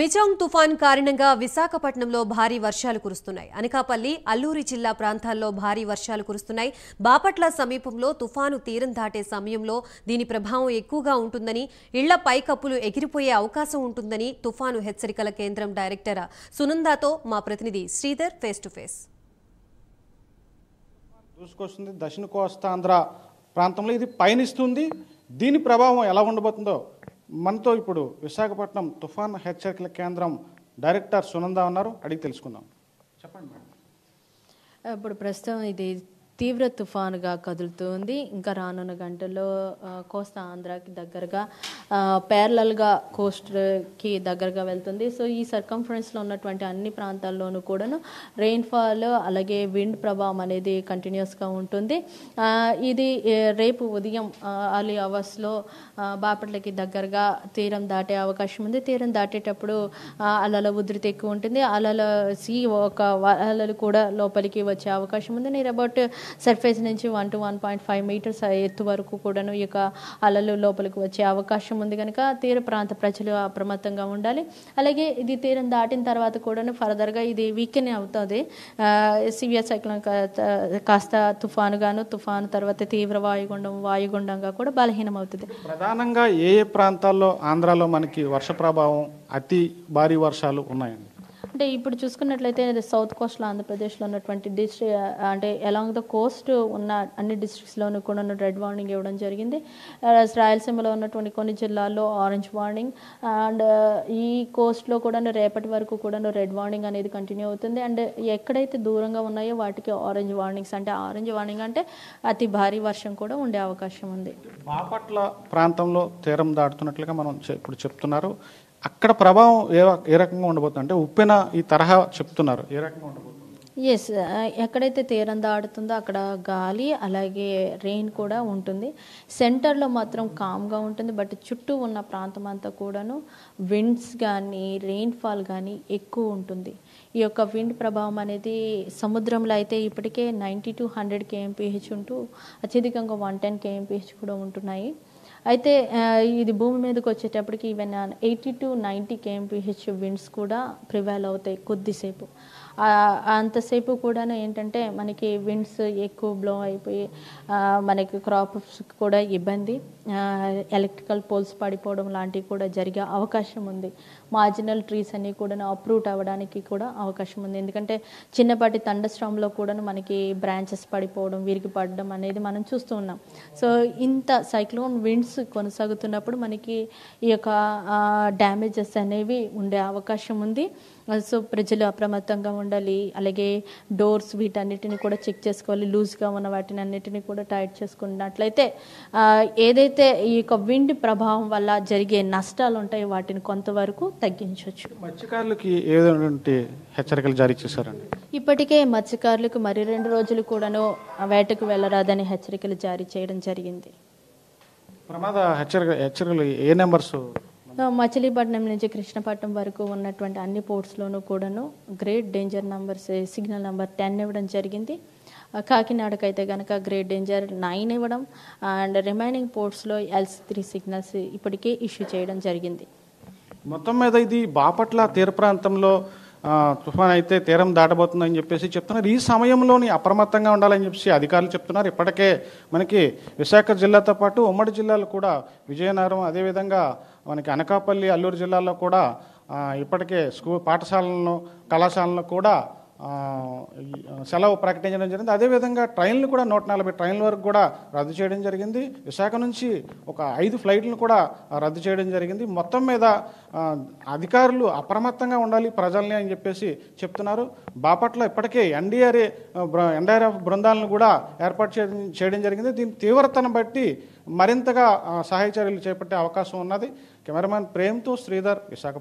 మిజోంగ్ తుఫాన్ కారణంగా విశాఖపట్నంలో భారీ వర్షాలు కురుస్తున్నాయి అనకాపల్లి అల్లూరి జిల్లా ప్రాంతాల్లో భారీ వర్షాలు కురుస్తున్నాయి బాపట్ల సమీపంలో తుఫాను తీరం దాటే సమయంలో దీని ప్రభావం ఎక్కువగా ఉంటుందని ఇళ్ల పైకప్పులు ఎగిరిపోయే అవకాశం ఉంటుందని తుఫాను హెచ్చరికల కేంద్రం డైరెక్టర్ సునందాతో మా ప్రతినిధి శ్రీధర్ ఫేస్ టు ఫేస్ దక్షిణ కోస్తాంధ్ర ప్రాంతంలో ఇది పయనిస్తుంది దీని ప్రభావం ఎలా ఉండబోతుందో మనతో ఇప్పుడు విశాఖపట్నం తుఫాన్ హెచ్చరికల కేంద్రం డైరెక్టర్ సునందా ఉన్నారు అడిగి తెలుసుకుందాం చెప్పండి మేడం ఇప్పుడు ప్రస్తుతం ఇది తీవ్ర తుఫానుగా కదులుతుంది ఇంకా రానున్న గంటల్లో కోస్తా ఆంధ్రాకి దగ్గరగా ప్యారలల్గా కోస్ట్కి దగ్గరగా వెళ్తుంది సో ఈ సర్కంఫరెన్స్లో ఉన్నటువంటి అన్ని ప్రాంతాల్లోనూ కూడాను రెయిన్ఫాల్ అలాగే విండ్ ప్రభావం అనేది కంటిన్యూస్గా ఉంటుంది ఇది రేపు ఉదయం అలీ అవర్స్లో బాపట్లకి దగ్గరగా తీరం దాటే అవకాశం ఉంది తీరం దాటేటప్పుడు అలల ఉధృతి ఎక్కువ ఉంటుంది అలల సీ ఒక అలలు కూడా లోపలికి వచ్చే అవకాశం ఉంది నేను అబౌట్ సర్ఫేస్ నుంచి one to one point five metres ఎత్తు వరకు కూడాను ఈ యొక్క అలలు లోపలికి వచ్చే అవకాశం ఉంది కనుక తీర ప్రాంత ప్రజలు అప్రమత్తంగా ఉండాలి అలాగే ఇది తీరం దాటిన తర్వాత కూడాను ఫర్దర్గా ఇది వీకెన్ అవుతుంది సివియర్ సైక్లోన్ కాస్త తుఫానుగాను తుఫాను తర్వాత తీవ్ర వాయుగుండం వాయుగుండంగా కూడా బలహీనం అవుతుంది ప్రధానంగా ఏ ఏ ప్రాంతాల్లో ఆంధ్రాలో మనకి వర్ష ప్రభావం అతి భారీ వర్షాలు ఉన్నాయండి అంటే ఇప్పుడు చూసుకున్నట్లయితే సౌత్ కోస్ట్లో ఆంధ్రప్రదేశ్లో ఉన్నటువంటి డిస్ట్రి అంటే అలాంగ్ ద కోస్ట్ ఉన్న అన్ని డిస్ట్రిక్ట్స్లోనూ కూడా రెడ్ వార్నింగ్ ఇవ్వడం జరిగింది రాయలసీమలో ఉన్నటువంటి కొన్ని జిల్లాల్లో ఆరెంజ్ వార్నింగ్ అండ్ ఈ కోస్ట్లో కూడా రేపటి వరకు కూడా రెడ్ వార్నింగ్ అనేది కంటిన్యూ అవుతుంది అండ్ ఎక్కడైతే దూరంగా ఉన్నాయో వాటికి ఆరెంజ్ వార్నింగ్స్ అంటే ఆరెంజ్ వార్నింగ్ అంటే అతి భారీ వర్షం కూడా ఉండే అవకాశం ఉంది బాపట్ల ప్రాంతంలో తీరం దాటుతున్నట్లుగా మనం ఇప్పుడు చెప్తున్నారు అక్కడ ప్రభావం ఏ ఏ రకంగా ఉండబోతుంది అంటే ఉప్పెన ఈ తరహా చెప్తున్నారు ఏ రకంగా ఉండబోతుంది ఎస్ ఎక్కడైతే తీరం దాడుతుందో అక్కడ గాలి అలాగే రెయిన్ కూడా ఉంటుంది సెంటర్లో మాత్రం కామ్గా ఉంటుంది బట్ చుట్టూ ఉన్న ప్రాంతం అంతా కూడాను విండ్స్ కానీ రెయిన్ఫాల్ కానీ ఎక్కువ ఉంటుంది ఈ యొక్క విండ్ ప్రభావం అనేది సముద్రంలో అయితే ఇప్పటికే నైంటీ టు హండ్రెడ్ కేఎంపీహెచ్ ఉంటూ అత్యధికంగా వన్ టెన్ కేఎంపీహెచ్ కూడా ఉంటున్నాయి అయితే ఇది భూమి మీదకి వచ్చేటప్పటికి even eighty to ninety KMPH winds కూడా ప్రివైల్ అవుతాయి కొద్దిసేపు అంతసేపు కూడా ఏంటంటే మనకి విండ్స్ ఎక్కువ బ్లో అయిపోయి మనకి క్రాప్స్ కూడా ఇబ్బంది ఎలక్ట్రికల్ పోల్స్ పడిపోవడం లాంటివి కూడా జరిగే అవకాశం ఉంది మార్జినల్ ట్రీస్ అన్నీ కూడా అప్రూట్ అవ్వడానికి కూడా అవకాశం ఉంది ఎందుకంటే చిన్నపాటి తండస్ట్రామ్లో కూడా మనకి బ్రాంచెస్ పడిపోవడం విరిగి పడడం అనేది మనం చూస్తూ ఉన్నాం సో ఇంత సైక్లోన్ విండ్స్ ప్రాసెస్ కొనసాగుతున్నప్పుడు మనకి ఈ యొక్క డ్యామేజెస్ అనేవి ఉండే అవకాశం ఉంది సో ప్రజలు అప్రమత్తంగా ఉండాలి అలాగే డోర్స్ వీటన్నిటిని కూడా చెక్ చేసుకోవాలి లూజ్గా ఉన్న వాటిని అన్నిటిని కూడా టైట్ చేసుకున్నట్లయితే ఏదైతే ఈ యొక్క విండ్ ప్రభావం వల్ల జరిగే నష్టాలు ఉంటాయో వాటిని కొంతవరకు తగ్గించవచ్చు మత్స్యకారులకి ఏదైనా హెచ్చరికలు జారీ చేశారండి ఇప్పటికే మత్స్యకారులకు మరి రెండు రోజులు కూడాను వేటకు వెళ్ళరాదని హెచ్చరికలు జారీ చేయడం జరిగింది ప్రమాద హెచ్చరిక హెచ్చరికలు ఏ నెంబర్స్ మచిలీపట్నం నుంచి కృష్ణపట్నం వరకు ఉన్నటువంటి అన్ని పోర్ట్స్లోనూ కూడాను great danger numbers signal number ten ఇవ్వడం జరిగింది కాకినాడకు అయితే కనుక గ్రేట్ డేంజర్ నైన్ ఇవ్వడం అండ్ రిమైనింగ్ పోర్ట్స్లో ఎల్స్ త్రీ సిగ్నల్స్ ఇప్పటికే ఇష్యూ చేయడం జరిగింది మొత్తం మీద ఇది బాపట్ల తీర ప్రాంతంలో తుఫాన్ అయితే తీరం దాటబోతుందని చెప్పేసి చెప్తున్నారు ఈ సమయంలోని అప్రమత్తంగా ఉండాలని చెప్పేసి అధికారులు చెప్తున్నారు ఇప్పటికే మనకి విశాఖ జిల్లాతో పాటు ఉమ్మడి జిల్లాలు కూడా విజయనగరం అదేవిధంగా మనకి అనకాపల్లి అల్లూరు జిల్లాల్లో కూడా ఇప్పటికే స్కూల్ పాఠశాలను కళాశాలలను కూడా సెలవు ప్రకటించడం జరిగింది అదేవిధంగా ట్రైన్లు కూడా నూట నలభై ట్రైన్ల వరకు కూడా రద్దు చేయడం జరిగింది విశాఖ నుంచి ఒక ఐదు ఫ్లైట్లను కూడా రద్దు చేయడం జరిగింది మొత్తం మీద అధికారులు అప్రమత్తంగా ఉండాలి ప్రజల్ని అని చెప్పేసి చెప్తున్నారు బాపట్ల ఇప్పటికే ఎన్డీఆర్ఏ ఎన్డీఆర్ఎఫ్ బృందాలను కూడా ఏర్పాటు చేయడం జరిగింది దీని తీవ్రతను బట్టి మరింతగా సహాయ చర్యలు చేపట్టే అవకాశం ఉన్నది కెమెరామ్యాన్ ప్రేమ్తో శ్రీధర్ విశాఖ